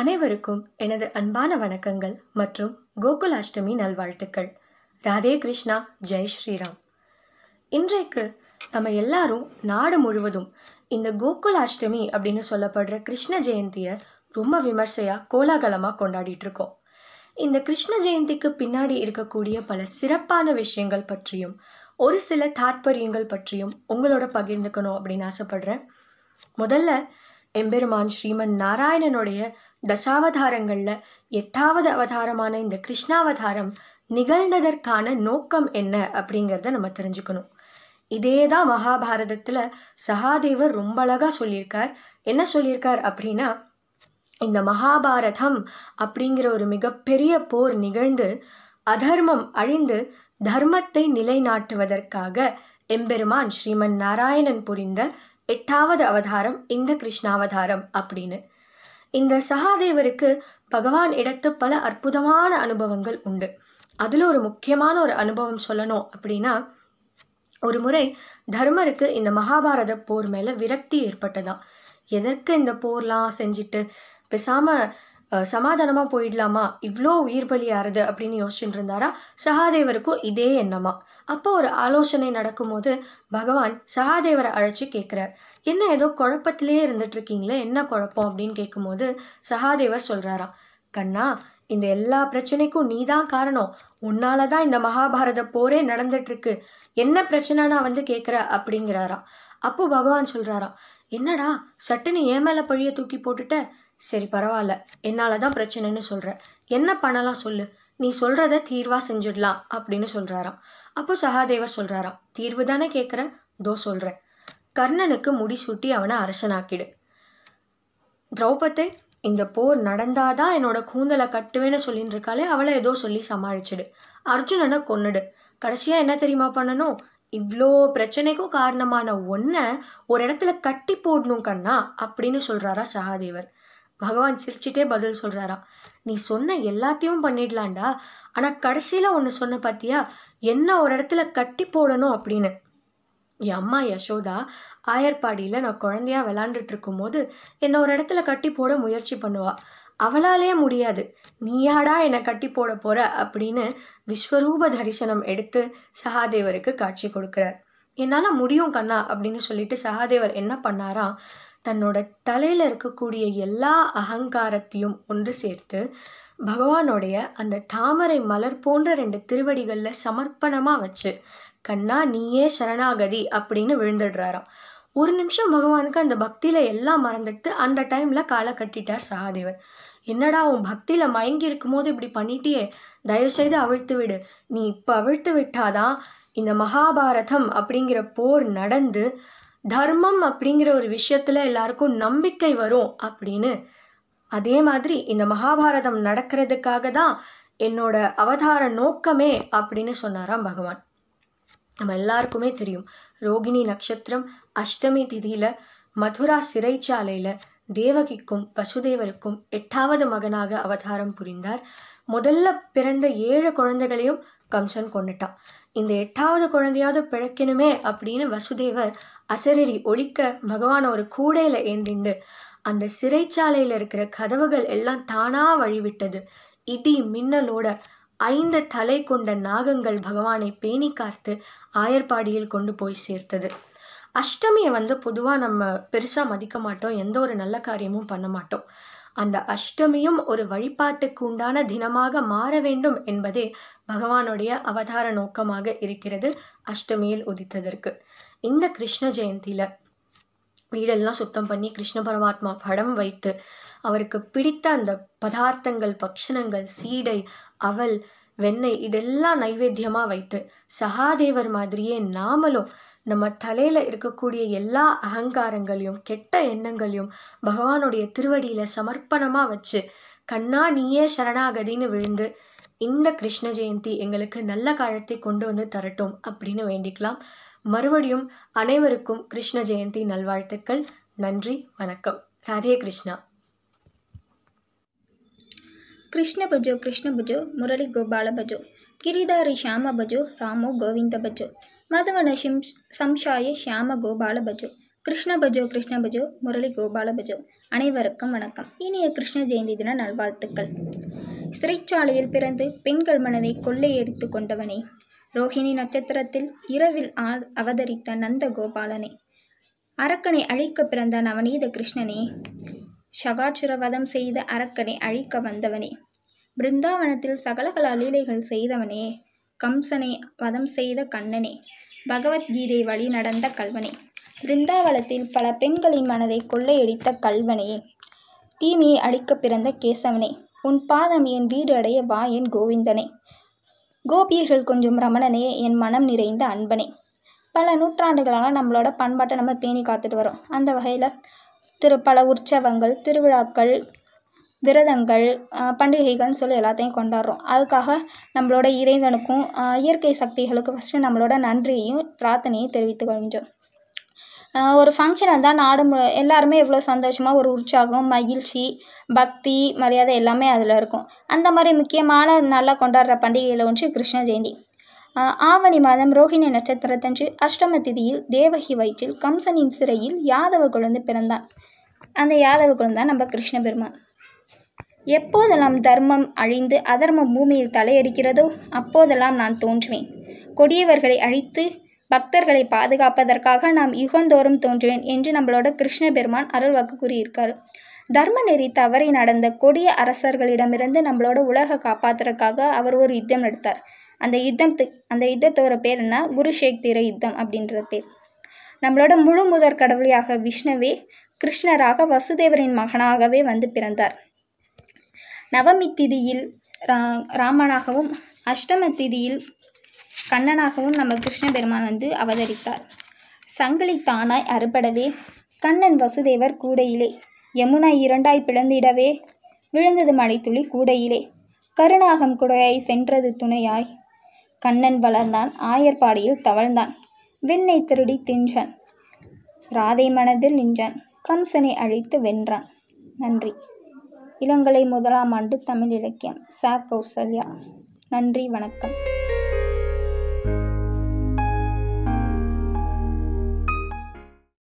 அனைவருக்கும் எனது அன்பான வணக்கங்கள் மற்றும் கோகுலாஷ்டமி நல்வாழ்த்துக்கள் ராதே கிருஷ்ணா ஜெய் ஸ்ரீராம் இன்றைக்கு நம்ம எல்லாரும் நாடு முழுவதும் இந்த கோகுலாஷ்டமி அப்படின்னு சொல்லப்படுற கிருஷ்ண ஜெயந்தியை ரொம்ப விமர்சையாக கோலாகலமாக கொண்டாடிட்டு இருக்கோம் இந்த கிருஷ்ண ஜெயந்திக்கு பின்னாடி இருக்கக்கூடிய பல சிறப்பான விஷயங்கள் பற்றியும் ஒரு சில தாற்பரியங்கள் பற்றியும் உங்களோட பகிர்ந்துக்கணும் அப்படின்னு ஆசைப்படுறேன் முதல்ல எம்பெருமான் ஸ்ரீமன் நாராயணனுடைய தசாவதாரங்களில் எட்டாவது அவதாரமான இந்த கிருஷ்ணாவதாரம் நிகழ்ந்ததற்கான நோக்கம் என்ன அப்படிங்கிறத நம்ம தெரிஞ்சுக்கணும் இதே தான் மகாபாரதத்தில் சகாதேவர் ரொம்ப அழகாக சொல்லியிருக்கார் என்ன சொல்லியிருக்கார் அப்படின்னா இந்த மகாபாரதம் அப்படிங்கிற ஒரு மிகப்பெரிய போர் நிகழ்ந்து அதர்மம் அழிந்து தர்மத்தை நிலைநாட்டுவதற்காக எம்பெருமான் ஸ்ரீமன் நாராயணன் புரிந்த எட்டாவது அவதாரம் இந்த கிருஷ்ணாவதாரம் அப்படின்னு இந்த சகாதேவருக்கு பகவான் இடத்து பல அற்புதமான அனுபவங்கள் உண்டு அதில் ஒரு முக்கியமான ஒரு அனுபவம் சொல்லணும் அப்படின்னா ஒரு முறை தர்மருக்கு இந்த மகாபாரத போர் மேலே விரக்தி ஏற்பட்டதான் எதற்கு இந்த போர்லாம் செஞ்சுட்டு பேசாமல் சமாதானமாக போயிடலாமா இவ்வளோ உயிர் பலி ஆறுது அப்படின்னு யோசிச்சுட்டு இருந்தாரா சகாதேவருக்கும் இதே எண்ணமா அப்போ ஒரு ஆலோசனை நடக்கும்போது பகவான் சகாதேவரை அழைச்சி கேட்குறார் என்ன ஏதோ குழப்பத்திலே இருந்துட்டு இருக்கீங்களே என்ன குழப்பம் அப்படின்னு கேட்கும்போது சகாதேவர் சொல்கிறாராம் கண்ணா இந்த எல்லா பிரச்சனைக்கும் நீ தான் காரணம் உன்னால தான் இந்த மகாபாரத போரே நடந்துட்டுருக்கு என்ன பிரச்சனை நான் வந்து கேட்குற அப்படிங்கிறாராம் அப்போ பகவான் சொல்கிறாராம் என்னடா சட்டுன்னு ஏன் மேலே பழிய தூக்கி போட்டுட்ட சரி பரவாயில்ல என்னால் தான் பிரச்சனைன்னு சொல்கிற என்ன பண்ணலாம் சொல்லு நீ சொல்கிறத தீர்வாக செஞ்சிடலாம் அப்படின்னு சொல்கிறாராம் அப்போ சகாதேவர் சொல்கிறாராம் தீர்வு தானே கேட்குறேன் தோ சொல்கிறேன் கர்ணனுக்கு முடிசூட்டி அவனை அரசனாக்கிடு திரௌபதி இந்த போர் நடந்தாதான் என்னோட கூந்தலை கட்டுவேன்னு சொல்லின்னு இருக்காளே அவளை ஏதோ சொல்லி சமாளிச்சிடு அர்ஜுனனை கொன்னுடு கடைசியாக என்ன தெரியுமா பண்ணணும் இவ்வளோ பிரச்சனைக்கும் காரணமான ஒன்றை ஒரு இடத்துல கட்டி போடணும் கண்ணா அப்படின்னு சொல்கிறாரா சகாதேவர் பகவான் சிரிச்சிட்டே பதில் சொல்கிறாராம் நீ சொன்ன எல்லாத்தையும் பண்ணிடலாம்டா ஆனால் கடைசியில் ஒன்று சொன்ன பார்த்தியா என்ன ஒரு இடத்துல கட்டி போடணும் அப்படின்னு என் அம்மா யசோதா ஆயர்பாடியில் நான் குழந்தையாக விளாண்டுட்டு போது என்னை ஒரு இடத்துல கட்டி போட முயற்சி பண்ணுவாள் அவளாலே முடியாது நீயாடா என்னை கட்டி போட போகிற அப்படின்னு விஸ்வரூப தரிசனம் எடுத்து சகாதேவருக்கு காட்சி கொடுக்குறார் என்னால் முடியும் கண்ணா அப்படின்னு சொல்லிட்டு சகாதேவர் என்ன பண்ணாராம் தன்னோட தலையில் இருக்கக்கூடிய எல்லா அகங்காரத்தையும் ஒன்று சேர்த்து பகவானுடைய அந்த தாமரை மலர் போன்ற ரெண்டு திருவடிகளில் சமர்ப்பணமாக வச்சு கண்ணா நீயே சரணாகதி அப்படின்னு விழுந்துடுறாராம் ஒரு நிமிஷம் பகவானுக்கு அந்த பக்தியில் எல்லாம் மறந்துட்டு அந்த டைமில் காலை கட்டிட்டார் சகாதேவர் என்னடா உன் பக்தியில் மயங்கி இருக்கும் போது இப்படி பண்ணிட்டியே தயவுசெய்து அவிழ்த்து விடு நீ இப்போ அவிழ்த்து விட்டாதான் இந்த மகாபாரதம் அப்படிங்கிற போர் நடந்து தர்மம் அப்படிங்கிற ஒரு விஷயத்தில் எல்லாருக்கும் நம்பிக்கை வரும் அப்படின்னு அதே மாதிரி இந்த மகாபாரதம் நடக்கிறதுக்காக தான் என்னோட அவதார நோக்கமே அப்படின்னு சொன்னாராம் பகவான் நம்ம எல்லாருக்குமே தெரியும் ரோகிணி நட்சத்திரம் அஷ்டமி திதியில் மதுரா சிறைச்சாலையில் தேவகிக்கும் பசுதேவருக்கும் எட்டாவது மகனாக அவதாரம் புரிந்தார் முதல்ல பிறந்த ஏழு குழந்தைகளையும் கம்சன் கொண்டுட்டான் இந்த எட்டாவது குழந்தையாவது பிழைக்கணுமே அப்படின்னு வசுதேவர் அசரீரி ஒழிக்க பகவான் ஒரு கூடையில் ஏந்திண்டு அந்த சிறைச்சாலையில் இருக்கிற கதவுகள் எல்லாம் தானா வழிவிட்டது இடி மின்னலோட ஐந்து தலை கொண்ட நாகங்கள் பகவானை பேணி காத்து ஆயர்பாடியில் கொண்டு போய் சேர்த்தது அஷ்டமியை வந்து பொதுவாக நம்ம பெருசாக மதிக்க மாட்டோம் எந்த ஒரு நல்ல காரியமும் பண்ண மாட்டோம் அந்த அஷ்டமியும் ஒரு வழிபாட்டுக்கு உண்டான தினமாக மாற வேண்டும் என்பதே பகவானுடைய அவதார நோக்கமாக இருக்கிறது அஷ்டமியில் உதித்ததற்கு இந்த கிருஷ்ண ஜெயந்தியில வீடெல்லாம் சுத்தம் பண்ணி கிருஷ்ண பரமாத்மா படம் வைத்து அவருக்கு பிடித்த அந்த பதார்த்தங்கள் பக்ஷணங்கள் சீடை அவல் வெண்ணெய் இதெல்லாம் நைவேத்தியமாக வைத்து சகாதேவர் மாதிரியே நாமளும் நம்ம தலையில் இருக்கக்கூடிய எல்லா அகங்காரங்களையும் கெட்ட எண்ணங்களையும் பகவானுடைய திருவடியில் சமர்ப்பணமாக வச்சு கண்ணா நீயே சரணாகதின்னு விழுந்து இந்த கிருஷ்ண ஜெயந்தி எங்களுக்கு நல்ல காலத்தை கொண்டு வந்து தரட்டும் அப்படின்னு வேண்டிக்கலாம் மறுபடியும் அனைவருக்கும் கிருஷ்ண ஜெயந்தி நல்வாழ்த்துக்கள் நன்றி வணக்கம் ராதே கிருஷ்ணா கிருஷ்ண பஜோ கிருஷ்ண பஜோ முரளி கோபால பஜோ கிரிதாரி ಶ್ಯಾಮ பஜோ ராமோ கோவிந்த பஜோ ಮಾಧವನ சிம் சம்சாய ஷியாம கோபால பஜோ கிருஷ்ண பஜோ கிருஷ்ண பஜோ முரளி கோபால பஜோ அனைவருக்கும் வணக்கம் இனிய கிருஷ்ண ஜெயந்தி தின நல்வாழ்த்துக்கள் சிறைச்சாலையில் பிறந்து பெண்கள் மனதை கொள்ளையடித்து கொண்டவனே ரோஹிணி நட்சத்திரத்தில் இரவில் அவதரித்த நந்த கோபாலனே அரக்கனை அழிக்க பிறந்த நவநீத கிருஷ்ணனே சகாட்சுரவதம் செய்த அரக்கனை அழிக்க வந்தவனே பிருந்தாவனத்தில் சகலகலா லீலைகள் செய்தவனே கம்சனை வதம் செய்த கண்ணனே பகவத்கீதை வழி நடந்த கல்வனே பிருந்தாவளத்தில் பல பெண்களின் மனதை கொள்ளையடித்த கல்வனையே தீமையை அழிக்க பிறந்த கேசவனே உன் பாதம் என் வீடு அடைய வா என் கோவிந்தனே கோபியர்கள் கொஞ்சம் ரமணனே என் மனம் நிறைந்த அன்பனே பல நூற்றாண்டுகளாக நம்மளோட பண்பாட்டை நம்ம பேணி காத்துட்டு வரோம் அந்த வகையில் திரு பல உற்சவங்கள் திருவிழாக்கள் விரதங்கள் பண்டிகைகள்னு சொல்லி எல்லாத்தையும் கொண்டாடுறோம் அதுக்காக நம்மளோட இறைவனுக்கும் இயற்கை சக்திகளுக்கும் ஃபஸ்ட்டு நம்மளோட நன்றியையும் பிரார்த்தனையும் தெரிவித்து கொஞ்சம் ஒரு ஃபங்க்ஷன் வந்தால் நாடு மு எல்லாருமே எவ்வளோ சந்தோஷமாக ஒரு உற்சாகம் மகிழ்ச்சி பக்தி மரியாதை எல்லாமே அதில் இருக்கும் அந்த மாதிரி முக்கியமான நல்லா கொண்டாடுற பண்டிகையில் ஒன்று கிருஷ்ண ஜெயந்தி ஆவணி மாதம் ரோஹிணி நட்சத்திரத்தன்று அஷ்டம திதியில் தேவகி வயிற்றில் கம்சனின் சிறையில் யாதவ குழந்தை பிறந்தான் அந்த யாதவ குழந்தை நம்ம கிருஷ்ண பெருமான் எப்போதெல்லாம் தர்மம் அழிந்து அதர்மம் பூமியில் தலையடிக்கிறதோ அப்போதெல்லாம் நான் தோன்றுவேன் கொடியவர்களை அழித்து பக்தர்களை பாதுகாப்பதற்காக நாம் யுகந்தோறும் தோன்றுவேன் என்று நம்மளோட கிருஷ்ண பெருமான் வாக்கு கூறியிருக்காரு தர்ம நெறி தவறி நடந்த கொடிய அரசர்களிடமிருந்து நம்மளோட உலக காப்பாற்றுறதுக்காக அவர் ஒரு யுத்தம் நடத்தார் அந்த யுத்தத்து அந்த யுத்தத்தோட பேர் என்ன குருஷேக்திர யுத்தம் அப்படின்ற பேர் நம்மளோட முழு முதற் கடவுளியாக விஷ்ணுவே கிருஷ்ணராக வசுதேவரின் மகனாகவே வந்து பிறந்தார் நவமி திதியில் ரா ராமனாகவும் அஷ்டம திதியில் கண்ணனாகவும் நம்ம கிருஷ்ண பெருமான் வந்து அவதரித்தார் சங்கிலி தானாய் அறுபடவே கண்ணன் வசுதேவர் கூடையிலே யமுனா இரண்டாய் பிளந்திடவே விழுந்தது மலைத்துளி கூடையிலே கருணாகம் குடையாய் சென்றது துணையாய் கண்ணன் வளர்ந்தான் ஆயர்பாடியில் தவழ்ந்தான் வெண்ணை திருடி தின்றான் ராதை மனதில் நின்றான் கம்சனை அழித்து வென்றான் நன்றி இளங்கலை முதலாம் ஆண்டு தமிழ் இலக்கியம் ச கௌசல்யா நன்றி வணக்கம்